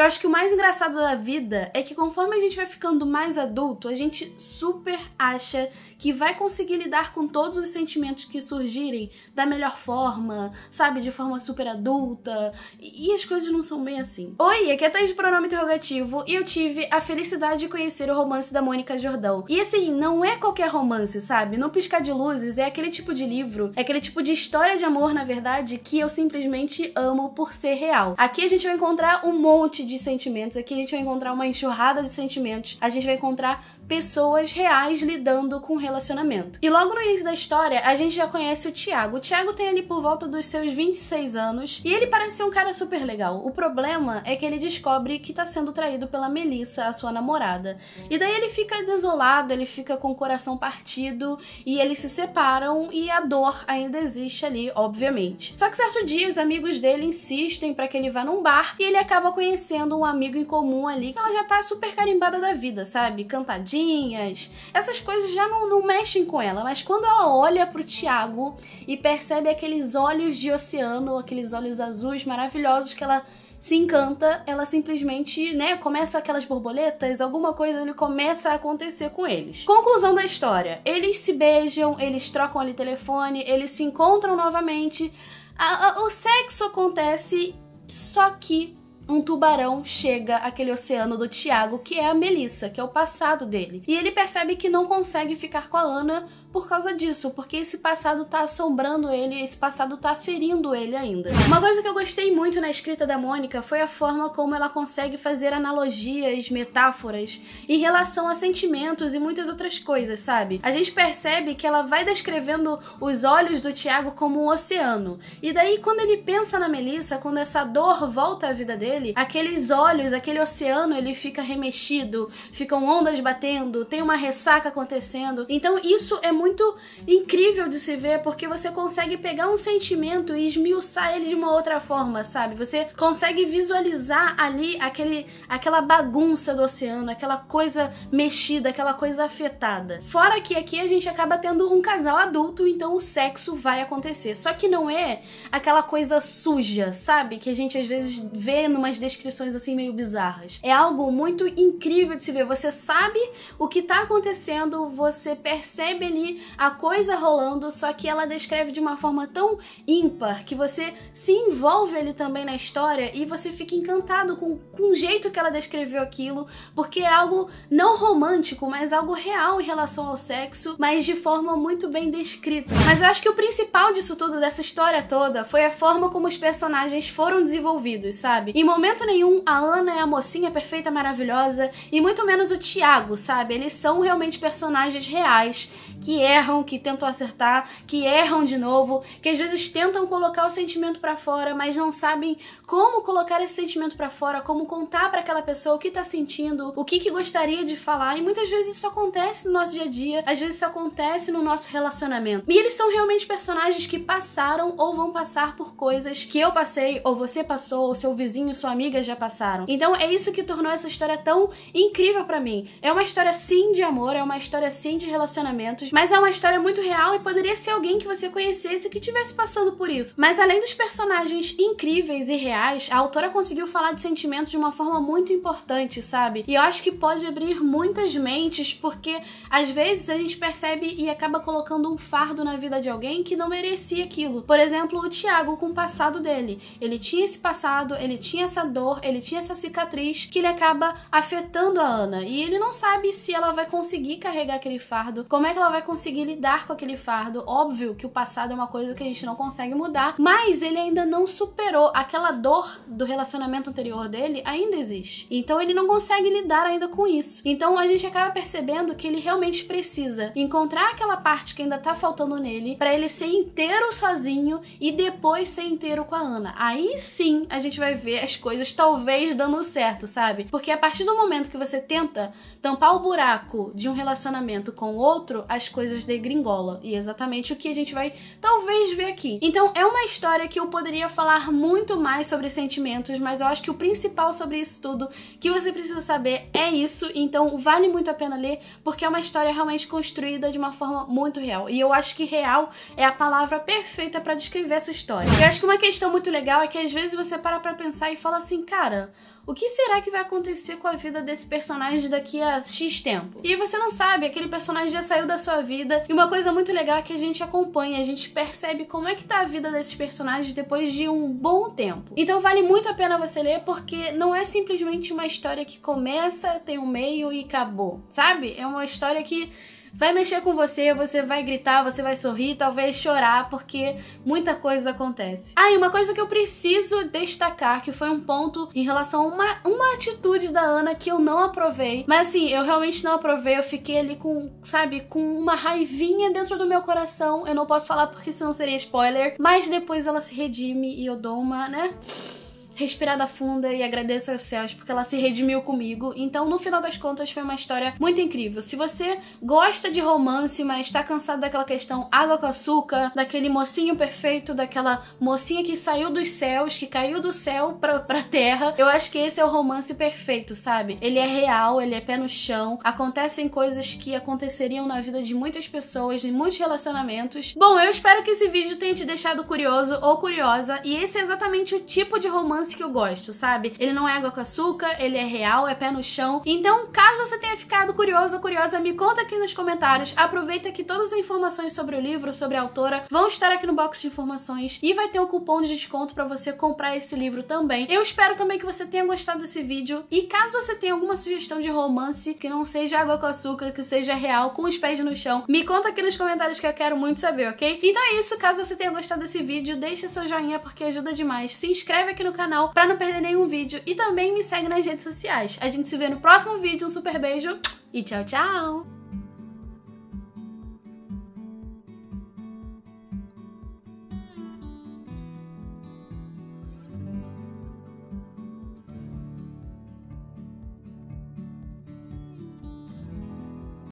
Eu acho que o mais engraçado da vida é que conforme a gente vai ficando mais adulto, a gente super acha que vai conseguir lidar com todos os sentimentos que surgirem da melhor forma, sabe? De forma super adulta. E, as coisas não são bem assim. Oi, aqui é Thaís de Pronome Interrogativo e eu tive a felicidade de conhecer o romance da Mônica Jordão. E assim, não é qualquer romance, sabe? Não Piscar de Luzes é aquele tipo de livro, é aquele tipo de história de amor, na verdade, que eu simplesmente amo por ser real. Aqui a gente vai encontrar um monte de de sentimentos. Aqui a gente vai encontrar uma enxurrada de sentimentos. A gente vai encontrar pessoas reais lidando com relacionamento. E logo no início da história, a gente já conhece o Tiago. O Tiago tem ali por volta dos seus 26 anos e ele parece ser um cara super legal. O problema é que ele descobre que tá sendo traído pela Melissa, a sua namorada. E daí ele fica desolado, ele fica com o coração partido e eles se separam e a dor ainda existe ali, obviamente. Só que certo dia os amigos dele insistem para que ele vá num bar e ele acaba conhecendo um amigo em comum ali. Ela já tá super carimbada da vida, sabe? Cantadinha piadinhas, essas coisas já não, não mexem com ela, mas quando ela olha pro Tiago e percebe aqueles olhos de oceano, aqueles olhos azuis maravilhosos que ela se encanta, ela simplesmente, né, começa aquelas borboletas, alguma coisa ele começa a acontecer com eles. Conclusão da história: eles se beijam, eles trocam ali telefone, eles se encontram novamente, a, a, o sexo acontece, só que um tubarão chega àquele oceano do Tiago, que é a Melissa, que é o passado dele. E ele percebe que não consegue ficar com a Ana por causa disso, porque esse passado tá assombrando ele, esse passado tá ferindo ele ainda. Uma coisa que eu gostei muito na escrita da Mônica foi a forma como ela consegue fazer analogias, metáforas em relação a sentimentos e muitas outras coisas, sabe? A gente percebe que ela vai descrevendo os olhos do Tiago como um oceano. E daí quando ele pensa na Melissa, quando essa dor volta à vida dele, dele, aqueles olhos, aquele oceano, ele fica remexido, ficam ondas batendo, tem uma ressaca acontecendo. Então isso é muito incrível de se ver porque você consegue pegar um sentimento e esmiuçar ele de uma outra forma, sabe? Você consegue visualizar ali aquele, aquela bagunça do oceano, aquela coisa mexida, aquela coisa afetada. Fora que aqui a gente acaba tendo um casal adulto, então o sexo vai acontecer. Só que não é aquela coisa suja, sabe? Que a gente às vezes vê no umas descrições assim meio bizarras. É algo muito incrível de se ver. Você sabe o que tá acontecendo, você percebe ali a coisa rolando, só que ela descreve de uma forma tão ímpar que você se envolve ali também na história e você fica encantado com, com o jeito que ela descreveu aquilo, porque é algo não romântico, mas algo real em relação ao sexo, mas de forma muito bem descrita. Mas eu acho que o principal disso tudo, dessa história toda, foi a forma como os personagens foram desenvolvidos, sabe? Em momento nenhum a Ana é a mocinha perfeita, maravilhosa, e muito menos o Tiago, sabe? Eles são realmente personagens reais, que erram, que tentam acertar, que erram de novo, que às vezes tentam colocar o sentimento para fora, mas não sabem como colocar esse sentimento para fora, como contar para aquela pessoa o que tá sentindo, o que que gostaria de falar, e muitas vezes isso acontece no nosso dia a dia, às vezes isso acontece no nosso relacionamento. E eles são realmente personagens que passaram ou vão passar por coisas que eu passei, ou você passou, ou seu vizinho sua amiga já passaram. Então é isso que tornou essa história tão incrível para mim. É uma história sim de amor, é uma história sim de relacionamentos, mas é uma história muito real e poderia ser alguém que você conhecesse que tivesse passando por isso. Mas além dos personagens incríveis e reais, a autora conseguiu falar de sentimentos de uma forma muito importante, sabe? E eu acho que pode abrir muitas mentes, porque às vezes a gente percebe e acaba colocando um fardo na vida de alguém que não merecia aquilo. Por exemplo, o Tiago com o passado dele. Ele tinha esse passado, ele tinha essa dor, ele tinha essa cicatriz que ele acaba afetando a Ana. E ele não sabe se ela vai conseguir carregar aquele fardo, como é que ela vai conseguir lidar com aquele fardo. Óbvio que o passado é uma coisa que a gente não consegue mudar, mas ele ainda não superou. Aquela dor do relacionamento anterior dele ainda existe. Então ele não consegue lidar ainda com isso. Então a gente acaba percebendo que ele realmente precisa encontrar aquela parte que ainda tá faltando nele para ele ser inteiro sozinho e depois ser inteiro com a Ana. Aí sim a gente vai ver as coisas, talvez dando certo, sabe? Porque a partir do momento que você tenta tampar o buraco de um relacionamento com outro, as coisas degringolam. E é exatamente o que a gente vai talvez ver aqui. Então é uma história que eu poderia falar muito mais sobre sentimentos, mas eu acho que o principal sobre isso tudo que você precisa saber é isso. Então vale muito a pena ler, porque é uma história realmente construída de uma forma muito real. E eu acho que real é a palavra perfeita para descrever essa história. E eu acho que uma questão muito legal é que às vezes você para pra pensar e fala fala assim, cara, o que será que vai acontecer com a vida desse personagem daqui a X tempo? E você não sabe, aquele personagem já saiu da sua vida. E uma coisa muito legal é que a gente acompanha, a gente percebe como é que tá a vida desses personagens depois de um bom tempo. Então vale muito a pena você ler porque não é simplesmente uma história que começa, tem um meio e acabou, sabe? É uma história que vai mexer com você, você vai gritar, você vai sorrir, talvez chorar, porque muita coisa acontece. Ah, e uma coisa que eu preciso destacar, que foi um ponto em relação a uma, uma atitude da Ana que eu não aprovei, mas assim, eu realmente não aprovei, eu fiquei ali com, sabe, com uma raivinha dentro do meu coração, eu não posso falar porque senão seria spoiler, mas depois ela se redime e eu dou uma, né? respirada funda e agradeço aos céus porque ela se redimiu comigo. Então, no final das contas, foi uma história muito incrível. Se você gosta de romance, mas está cansado daquela questão água com açúcar, daquele mocinho perfeito, daquela mocinha que saiu dos céus, que caiu do céu pra, pra terra, eu acho que esse é o romance perfeito, sabe? Ele é real, ele é pé no chão, acontecem coisas que aconteceriam na vida de muitas pessoas, em muitos relacionamentos. Bom, eu espero que esse vídeo tenha te deixado curioso ou curiosa, e esse é exatamente o tipo de romance romance que eu gosto, sabe? Ele não é água com açúcar, ele é real, é pé no chão. Então, caso você tenha ficado curioso ou curiosa, me conta aqui nos comentários. Aproveita que todas as informações sobre o livro, sobre a autora, vão estar aqui no box de informações e vai ter um cupom de desconto para você comprar esse livro também. Eu espero também que você tenha gostado desse vídeo e caso você tenha alguma sugestão de romance que não seja água com açúcar, que seja real, com os pés no chão, me conta aqui nos comentários que eu quero muito saber, ok? Então é isso, caso você tenha gostado desse vídeo, deixa seu joinha porque ajuda demais. Se inscreve aqui no canal canal pra não perder nenhum vídeo e também me segue nas redes sociais. A gente se vê no próximo vídeo, um super beijo e tchau, tchau!